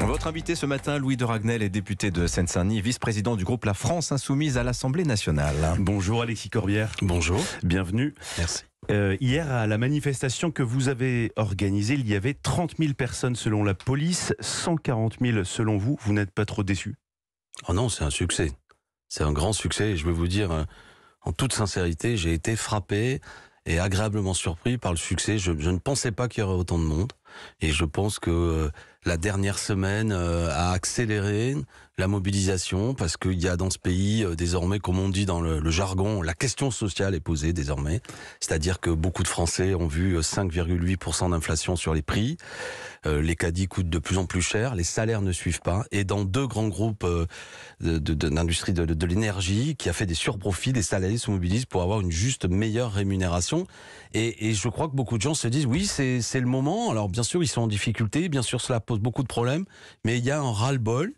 Votre invité ce matin, Louis de Ragnel, est député de Seine-Saint-Denis, vice-président du groupe La France Insoumise à l'Assemblée nationale. Bonjour Alexis Corbière. Bonjour. Bienvenue. Merci. Euh, hier, à la manifestation que vous avez organisée, il y avait 30 000 personnes selon la police, 140 000 selon vous. Vous n'êtes pas trop déçu Oh non, c'est un succès. C'est un grand succès. je vais vous dire, euh, en toute sincérité, j'ai été frappé et agréablement surpris par le succès. Je, ne pensais pas qu'il y aurait autant de monde. Et je pense que euh, la dernière semaine euh, a accéléré la mobilisation parce qu'il y a dans ce pays euh, désormais, comme on dit dans le, le, jargon, la question sociale est posée désormais. C'est-à-dire que beaucoup de Français ont vu 5,8% d'inflation sur les prix. Euh, les caddies coûtent de plus en plus cher, les salaires ne suivent pas. Et dans deux grands groupes euh, d'industrie de, de, l'énergie, qui a fait des surprofits, les salariés se mobilisent pour avoir une juste meilleure rémunération. Et, et je crois que beaucoup de gens se disent oui, c'est le moment. Alors bien sûr, ils sont en difficulté, bien sûr, cela pose beaucoup de problèmes, mais il y a un ras-le-bol.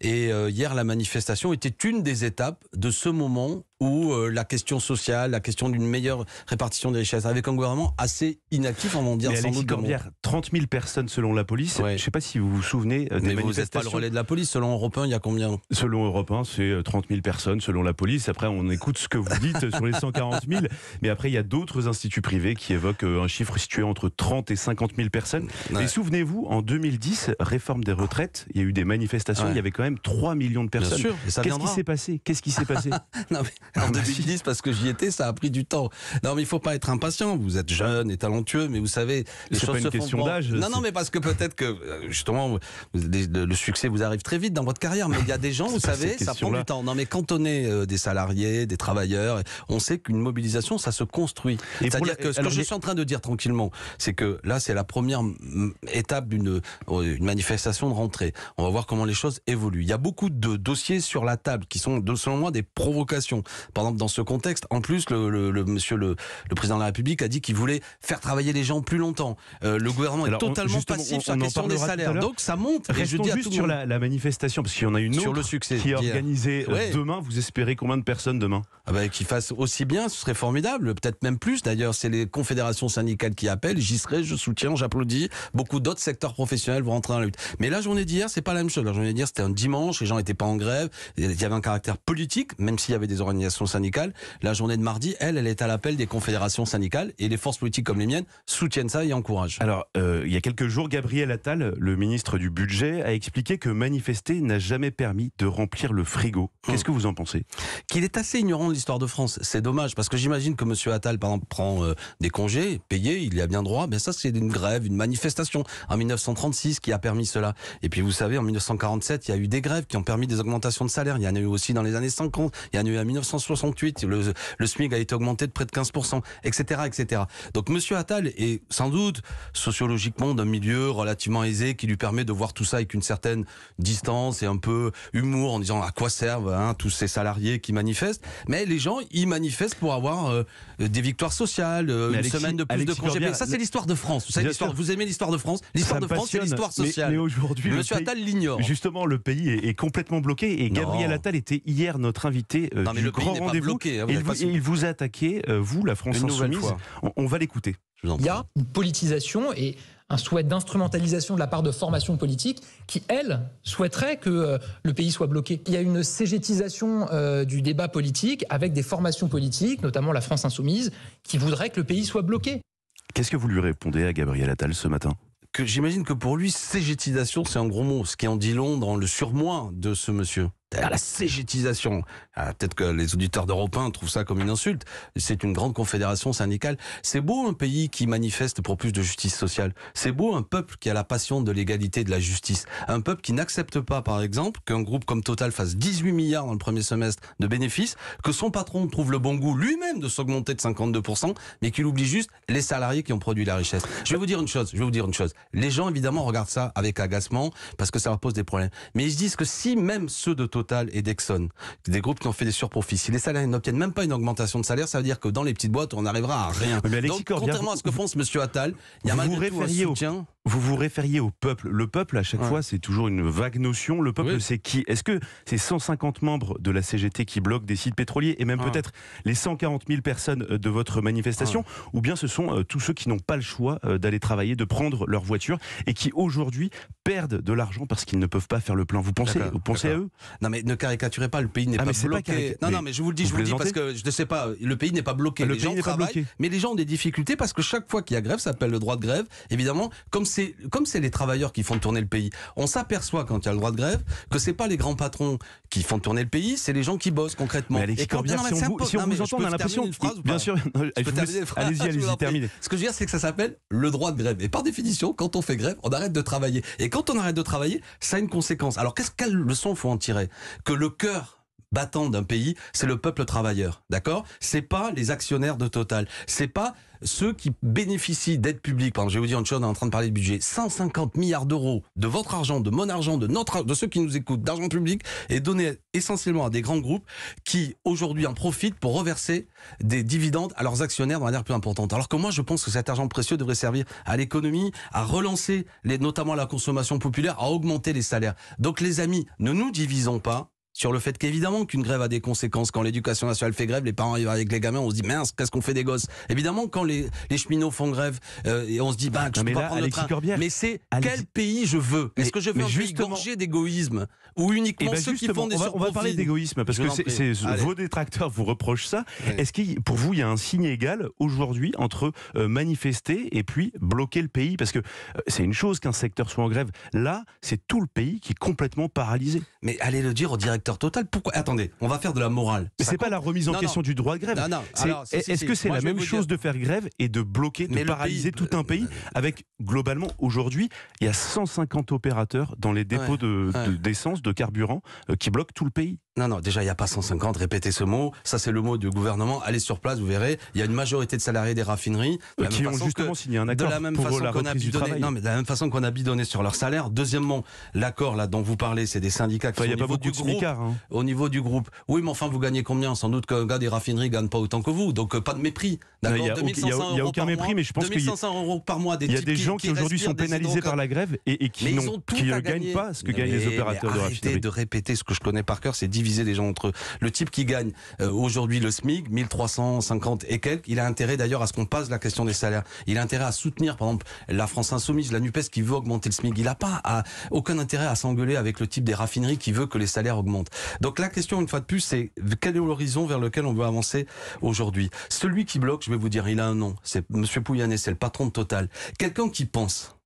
Et euh, hier, la manifestation était une des étapes de ce moment où euh, la question sociale, la question d'une meilleure répartition des richesses, avec un gouvernement assez inactif, on va en dire Mais sans doute. Corbière, 30 000 personnes selon la police. Je ne sais pas si vous vous souvenez euh, des Mais manifestations. vous n'êtes pas le relais de la police. Selon Europe 1, il y a combien Selon Europe 1, c'est 30 000 personnes selon la police. Après, on écoute ce que vous dites sur les 140 000. Mais après, il y a d'autres instituts privés qui évoquent un chiffre situé entre 30 et 50 000 personnes. Et souvenez-vous, en 2010, réforme des retraites, il y a eu des manifestations il y avait quand même 3 millions de personnes. Bien sûr, Qu'est-ce qui s'est passé Qu'est-ce qui s'est passé En 2010, parce que j'y étais, ça a pris du temps. Non, mais il faut pas être impatient. Vous êtes jeune et talentueux, mais vous savez, les choses pas une question d'âge. Non, non, mais parce que peut-être que euh, justement, le succès vous arrive très vite dans votre carrière. Mais il y a des gens, vous savez, ça prend du temps. Non, mais quand on est euh, des salariés, des travailleurs, on sait qu'une mobilisation, ça se construit. C'est-à-dire que ce que je suis en train de dire tranquillement, c'est que là, c'est la première mm, étape d'une euh, manifestation de rentrée. On va voir comment les choses évolue. Il y a beaucoup de dossiers sur la table qui sont, selon moi, des provocations. Par exemple, dans ce contexte, en plus, le, monsieur le, le, président de la République a dit qu'il voulait faire travailler les gens plus longtemps. Euh, le gouvernement est totalement passif sur la question des salaires. Donc ça monte. Restons je dis juste sur la, manifestation, parce qu'il y en a une autre le succès, qui est organisée euh, demain. Vous espérez combien de personnes demain ah bah, Qu'ils fassent aussi bien, ce serait formidable. Peut-être même plus. D'ailleurs, c'est les confédérations syndicales qui appellent. J'y serai, je soutiens, j'applaudis. Beaucoup d'autres secteurs professionnels vont rentrer dans la lutte. Mais la journée d'hier, c'est pas la même chose. La journée d'hier, c'était un dimanche, les gens n'étaient pas en grève, il y avait un caractère politique, même s'il y avait des organisations syndicales. La journée de mardi, elle, elle est à l'appel des confédérations syndicales et les forces politiques comme les miennes soutiennent ça et encouragent. Alors, euh, il y a quelques jours, Gabriel Attal, le ministre du Budget, a expliqué que manifester n'a jamais permis de remplir le frigo. Qu'est-ce que vous en pensez Qu'il est assez ignorant de l'histoire de France. C'est dommage parce que j'imagine que M. Attal, par exemple, prend euh, des congés payés, il y a bien droit. Mais ça, c'est une grève, une manifestation en 1936 qui a permis cela. Et puis, vous savez, en 1947, il y a eu des grèves qui ont permis des augmentations de salaire. Il y en a eu aussi dans les années 50, il y en a eu en 1968, le, SMIC a été augmenté de près de 15%, etc. etc. Donc Monsieur Attal est sans doute sociologiquement d'un milieu relativement aisé qui lui permet de voir tout ça avec une certaine distance et un peu humour en disant à quoi servent hein, tous ces salariés qui manifestent. Mais les gens, ils manifestent pour avoir euh, des victoires sociales, euh, une semaine de plus de congé. ça, c'est l'histoire de France. Vous, aimez l'histoire de France L'histoire de France, c'est l'histoire sociale. Mais, aujourd'hui, Monsieur Attal l'ignore. Justement, le le pays est, complètement bloqué. Et Gabriel Attal était hier notre invité euh, le grand rendez-vous. Hein, il, vous, a attaqué, euh, vous, la France insoumise. On, va l'écouter. Il y a une politisation et un souhait d'instrumentalisation de la part de formations politiques qui, elles, souhaiteraient que euh, le pays soit bloqué. Il y a une cégétisation du débat politique avec des formations politiques, notamment la France insoumise, qui voudraient que le pays soit bloqué. Qu'est-ce que vous lui répondez à Gabriel Attal ce matin que j'imagine que pour lui, cégétisation, c'est un gros mot, ce qui en dit long dans le surmoi de ce monsieur à la cégétisation. Ah, peut-être que les auditeurs d'Europe 1 trouvent ça comme une insulte. C'est une grande confédération syndicale. C'est beau un pays qui manifeste pour plus de justice sociale. C'est beau un peuple qui a la passion de l'égalité et de la justice. Un peuple qui n'accepte pas, par exemple, qu'un groupe comme Total fasse 18 milliards dans le premier semestre de bénéfices, que son patron trouve le bon goût lui-même de s'augmenter de 52%, mais qu'il oublie juste les salariés qui ont produit la richesse. Je vais vous dire une chose, je vais vous dire une chose. Les gens, évidemment, regardent ça avec agacement parce que ça leur pose des problèmes. Mais ils se disent que si même ceux de Total Total et Dexon, des groupes qui ont fait des surprofits. Si les salariés n'obtiennent même pas une augmentation de salaire, ça veut dire que dans les petites boîtes, on n'arrivera à rien. Eh Donc, contrairement à ce que pense M. Attal, il y a vous soutien. vous vous référiez au peuple. Le peuple, à chaque fois, c'est toujours une vague notion. Le peuple, c'est qui Est-ce que c'est 150 membres de la CGT qui bloquent des sites pétroliers et même peut-être les 140 000 personnes euh, de votre manifestation Ou bien ce sont euh, tous ceux qui n'ont pas le choix euh, d'aller travailler, de prendre leur voiture et qui aujourd'hui perdent de l'argent parce qu'ils ne peuvent pas faire le plein Vous pensez, vous pensez à eux mais ne caricaturez pas, le pays n'est ah, pas bloqué. non, non, mais je vous le dis, je vous le dis parce que je ne sais pas, le pays n'est pas bloqué. Ah, les gens travaillent, mais les gens ont des difficultés parce que chaque fois qu'il y a grève, ça s'appelle le droit de grève. Évidemment, comme c'est les travailleurs qui font tourner le pays, on s'aperçoit quand il y a le droit de grève que ce n'est pas les grands patrons qui font tourner le pays, c'est les gens qui bossent concrètement. et quand si on vous, si on vous entend, on a l'impression, bien sûr, allez-y, allez-y, terminez. Ce que je veux dire, c'est que ça s'appelle le droit de grève. Et par définition, quand on fait grève, on arrête de travailler. Et quand on arrête de travailler, ça a une conséquence. Alors, qu'est-ce faut en tirer que le cœur battant d'un pays, c'est le peuple travailleur, d'accord C'est pas les actionnaires de Total, c'est pas ceux qui bénéficient d'aides publiques. je vais vous dire une on est en train de parler de budget. 150 milliards d'euros de votre argent, de mon argent, de notre, de ceux qui nous écoutent, d'argent public, est donné essentiellement à des grands groupes qui aujourd'hui en profitent pour reverser des dividendes à leurs actionnaires de manière plus importante. Alors que moi, je pense que cet argent précieux devrait servir à l'économie, à relancer notamment la consommation populaire, à augmenter les salaires. Donc les amis, ne nous divisons pas sur le fait qu'évidemment qu'une grève a des conséquences. Quand l'éducation nationale fait grève, les parents arrivent avec les gamins, on se dit mince, qu'est-ce qu'on fait des gosses Évidemment, quand les, cheminots font grève, euh, et on se dit ben, je peux pas prendre Alexis le train. mais c'est quel pays je veux Est-ce que je veux un pays gorgé d'égoïsme ou uniquement eh ben, ceux qui font des on on va parler d'égoïsme parce que c'est, vos détracteurs vous reprochent ça. Est-ce que pour vous il y a un signe égal aujourd'hui entre euh, manifester et puis bloquer le pays Parce que euh, c'est une chose qu'un secteur soit en grève. Là, c'est tout le pays qui est complètement paralysé. Mais allez le dire au directeur total. Pourquoi Attendez, on va faire de la morale. Mais c'est pas la remise en question du droit de grève. Est-ce que c'est la même chose de faire grève et de bloquer, de paralyser tout un pays avec globalement aujourd'hui, il y a 150 opérateurs dans les dépôts d'essence, de, carburant euh, qui bloquent tout le pays. Non, non, déjà, il n'y a pas 150, répétez ce mot. Ça, c'est le mot du gouvernement. Allez sur place, vous verrez. Il y a une majorité de salariés des raffineries. qui ont justement signé un accord. De la même façon qu'on a bidonné. de la même façon qu'on a bidonné sur leur salaire. Deuxièmement, l'accord là dont vous parlez, c'est des syndicats qui sont au, niveau du groupe, hein. au niveau du groupe. Oui, mais enfin, vous gagnez combien Sans doute qu'un gars des raffineries ne gagne pas autant que vous. Donc, euh, pas de mépris. D'accord, Il n'y a, aucun mépris, mais je pense qu'il y, a des gens qui, aujourd'hui sont pénalisés par la grève et, qui ne euh, gagnent pas ce que gagnent les opérateurs de raffineries. de répéter ce que je connais par cœur, c'est diviser les gens entre eux. Le type qui gagne euh, aujourd'hui le SMIC, 1350 et quelques, il a intérêt d'ailleurs à ce qu'on passe la question des salaires. Il a intérêt à soutenir, par exemple, la France Insoumise, la NUPES qui veut augmenter le SMIC. Il n'a pas aucun intérêt à s'engueuler avec le type des raffineries qui veut que les salaires augmentent. Donc la question, une fois de plus, c'est quel est l'horizon vers lequel on veut avancer aujourd'hui Celui qui bloque, je vais vous dire, il a un nom. C'est M. Pouyanné, c'est le patron de Total. Quelqu'un qui pense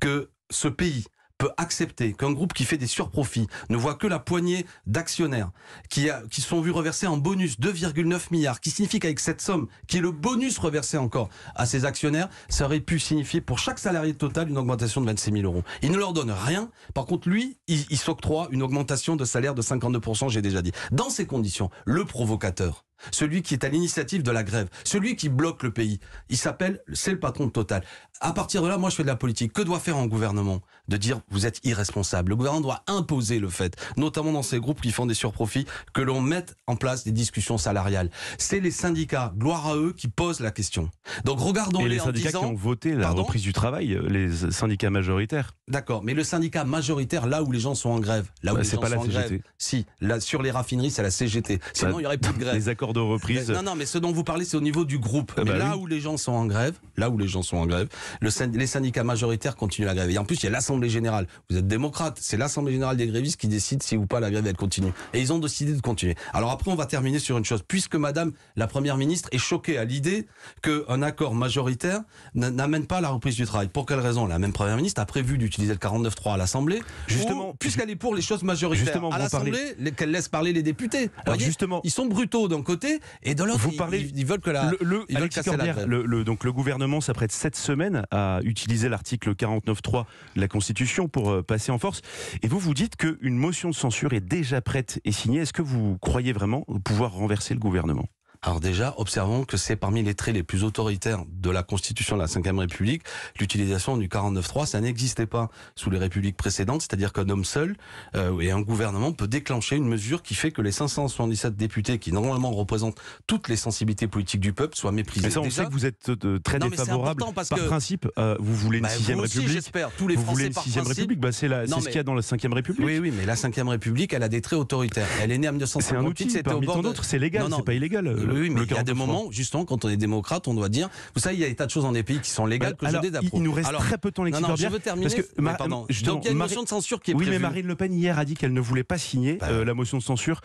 que ce pays peut accepter qu'un groupe qui fait des surprofits ne voit que la poignée d'actionnaires qui, a, qui sont vus reverser en bonus 2,9 milliards, qui signifie qu'avec cette somme, qui est le bonus reversé encore à ces actionnaires, ça aurait pu signifier pour chaque salarié total une augmentation de 26 000 euros. Il ne leur donne rien. Par contre, lui, il, il s'octroie une augmentation de salaire de 52%, j'ai déjà dit. Dans ces conditions, le provocateur, celui qui est à l'initiative de la grève, celui qui bloque le pays. Il s'appelle, c'est le patron de Total. À partir de là, moi, je fais de la politique. Que doit faire un gouvernement De dire, vous êtes irresponsable. Le gouvernement doit imposer le fait, notamment dans ces groupes qui font des surprofits, que l'on mette en place des discussions salariales. C'est les syndicats, gloire à eux, qui posent la question. Donc regardons Et les, les syndicats qui ont voté la reprise du travail, euh, les syndicats majoritaires. D'accord, mais le syndicat majoritaire, là où les gens sont en grève, là où les gens pas sont la en grève, si, là, sur les raffineries, c'est la CGT. Sinon, bah, il y aurait pas de grève. Les accords de reprise. Non, non, mais ce dont vous parlez, c'est au niveau du groupe. Ah, bah là où les gens sont en grève, là où les gens sont en grève, les syndicats majoritaires continuent la grève. Et en plus, il y a l'assemblée générale vous êtes démocrate. C'est l'Assemblée générale des grévistes qui décide si ou pas la grève elle continue. Et ils ont décidé de continuer. Alors après, on va terminer sur une chose. Puisque Madame la Première ministre est choquée à l'idée qu'un accord majoritaire n'amène pas à la reprise du travail. Pour quelle raison La même Première ministre a prévu d'utiliser le 49.3 à l'Assemblée. Justement. Puisqu'elle est pour les choses majoritaires à l'Assemblée, qu'elle laisse parler les députés. justement. Ils sont brutaux d'un côté et de l'autre, ils, ils, veulent que la. Le, le, le, donc le gouvernement s'apprête cette semaine à utiliser l'article 49.3 de la Constitution pour euh, passer en force. Et vous, vous dites qu'une motion de censure est déjà prête et signée. Est-ce que vous croyez vraiment pouvoir renverser le gouvernement alors déjà, observons que c'est parmi les traits les plus autoritaires de la Constitution de la Ve République, l'utilisation du 49.3, ça n'existait pas sous les républiques précédentes, c'est-à-dire qu'un homme seul euh, et un gouvernement peut déclencher une mesure qui fait que les 577 députés qui normalement représentent toutes les sensibilités politiques du peuple soient méprisés. Mais ça, on sait que vous êtes euh, très défavorable parce par principe. Euh, vous voulez une 6 bah, République j'espère. Tous les vous voulez une 6 République bah, C'est ce qu'il y a dans la 5 République. Oui, oui, mais la 5 République, elle a des traits autoritaires. Elle est née en 1958, c'était au bord. d'autres, c'est légal, c'est pas illégal oui, mais il y a des moments, justement, quand on est démocrate, on doit dire. Vous savez, il y a des tas de choses dans des pays qui sont légales euh, que alors, je d'approuver. Il nous reste très peu de temps, non, je veux terminer. Parce euh, donc, il y a une motion de censure qui est oui, Oui, mais Marine Le Pen hier a dit qu'elle ne voulait pas signer bah. euh, la motion de censure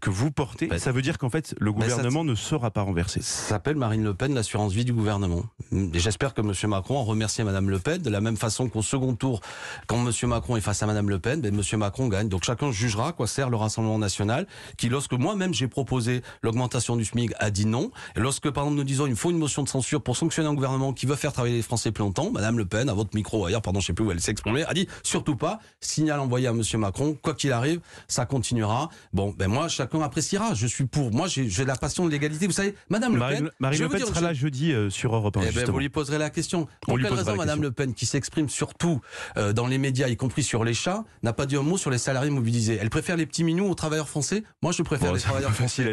que vous portez. Bah. ça veut dire qu'en fait, le bah, gouvernement ne sera pas renversé. Ça s'appelle Marine Le Pen l'assurance vie du gouvernement. Et j'espère que M. Macron a remercié Mme Le Pen de la même façon qu'au second tour, quand M. Macron est face à Mme Le Pen, ben, M. Macron gagne. Donc chacun jugera quoi sert le Rassemblement national, qui lorsque moi-même j'ai proposé l'augmentation du SMIC a dit non. lorsque, par exemple, nous disons il faut une motion de censure pour sanctionner un gouvernement qui veut faire travailler les Français plus longtemps, Madame Le Pen, à votre micro ailleurs, pardon, je sais plus où elle s'est exprimée, a dit surtout pas. Signal envoyé à Monsieur Macron, quoi qu'il arrive, ça continuera. Bon, ben moi, chacun appréciera. Je suis pour. Moi, j'ai la passion de l'égalité. Vous savez, Madame Le Pen, Marine Le Pen sera là jeudi euh, sur Europe 1. Eh ben, vous lui poserez la question. Pour quelle raison Madame Le Pen, qui s'exprime surtout euh, dans les médias, y compris sur les chats, n'a pas dit un mot sur les salariés mobilisés Elle préfère les petits minous aux travailleurs français. Moi, je préfère les travailleurs français.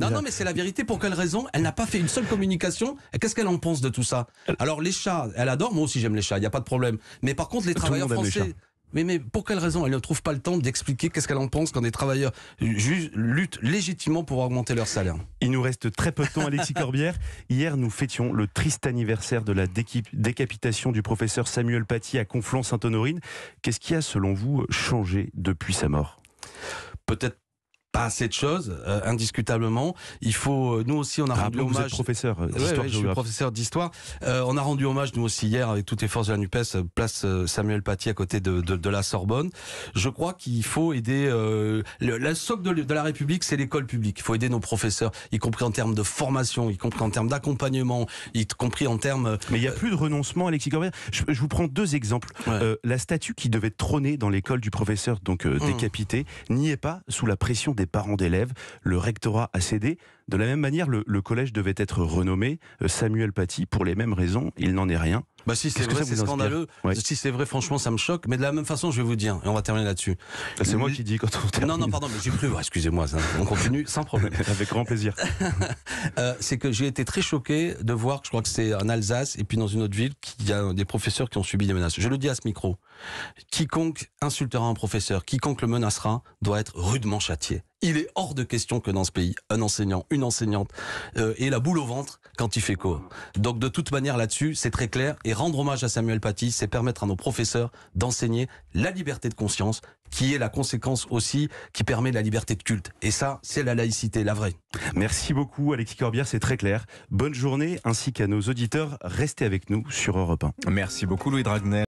Non, non, mais c'est la pour quelle raison Elle n'a pas fait une seule communication. Qu'est-ce qu'elle en pense de tout ça Alors les chats, elle adore. Moi aussi j'aime les chats. Il n'y a pas de problème. Mais par contre les travailleurs français. Mais, mais, pour quelle raison elle ne trouve pas le temps d'expliquer qu'est-ce qu'elle en pense quand des travailleurs luttent légitimement pour augmenter leur salaire Il nous reste très peu de temps, Alexis Corbière. Hier, nous fêtions le triste anniversaire de la décapitation du professeur Samuel Paty à Conflans-Sainte-Honorine. Qu'est-ce qui a, selon vous, changé depuis sa mort Peut-être pas assez de choses, euh, indiscutablement. Il faut, euh, nous aussi, on a ah, rendu hommage. Vous êtes professeur euh, d'histoire. je suis professeur d'histoire. on a rendu hommage, nous aussi, hier, avec toutes les forces de la Nupes, place Samuel Paty à côté de, de, de la Sorbonne. Je crois qu'il faut aider. le, la socle de, la République, c'est l'école publique. Il faut aider nos professeurs, y compris en termes de formation, y compris en termes d'accompagnement, y compris en termes. Mais il n'y a plus de renoncement, Alexis Corbière. Je, je, vous prends deux exemples. la statue qui devait trôner dans l'école du professeur, donc mmh. décapité, n'y est pas sous la pression des parents d'élèves. Le rectorat a cédé. De la même manière, le, collège devait être renommé euh, Samuel Paty pour les mêmes raisons. Il n'en est rien. Bah si c'est vrai, c'est scandaleux. Si c'est vrai, franchement, ça me choque. Mais de la même façon, je vais vous dire, et on va terminer là-dessus. Ah, c'est moi qui dis quand on termine. Non, non, pardon, mais j'ai cru. Excusez-moi, on continue sans problème. Avec grand plaisir. Euh, c'est que j'ai été très choqué de voir, je crois que c'est en Alsace et puis dans une autre ville, qu'il y a des professeurs qui ont subi des menaces. Je le dis à ce micro. Quiconque insultera un professeur, quiconque le menacera, doit être rudement châtié. Il est hors de question que dans ce pays, un enseignant, une enseignante euh, ait la boule au ventre quand il fait quoi Donc de toute manière là-dessus, c'est très clair. Et rendre hommage à Samuel Paty, c'est permettre à nos professeurs d'enseigner la liberté de conscience, qui est la conséquence aussi qui permet la liberté de culte. Et ça, c'est la laïcité, la vraie. Merci beaucoup Alexis Corbière, c'est très clair. Bonne journée ainsi qu'à nos auditeurs. Restez avec nous sur Europe 1. Merci beaucoup Louis Dragner.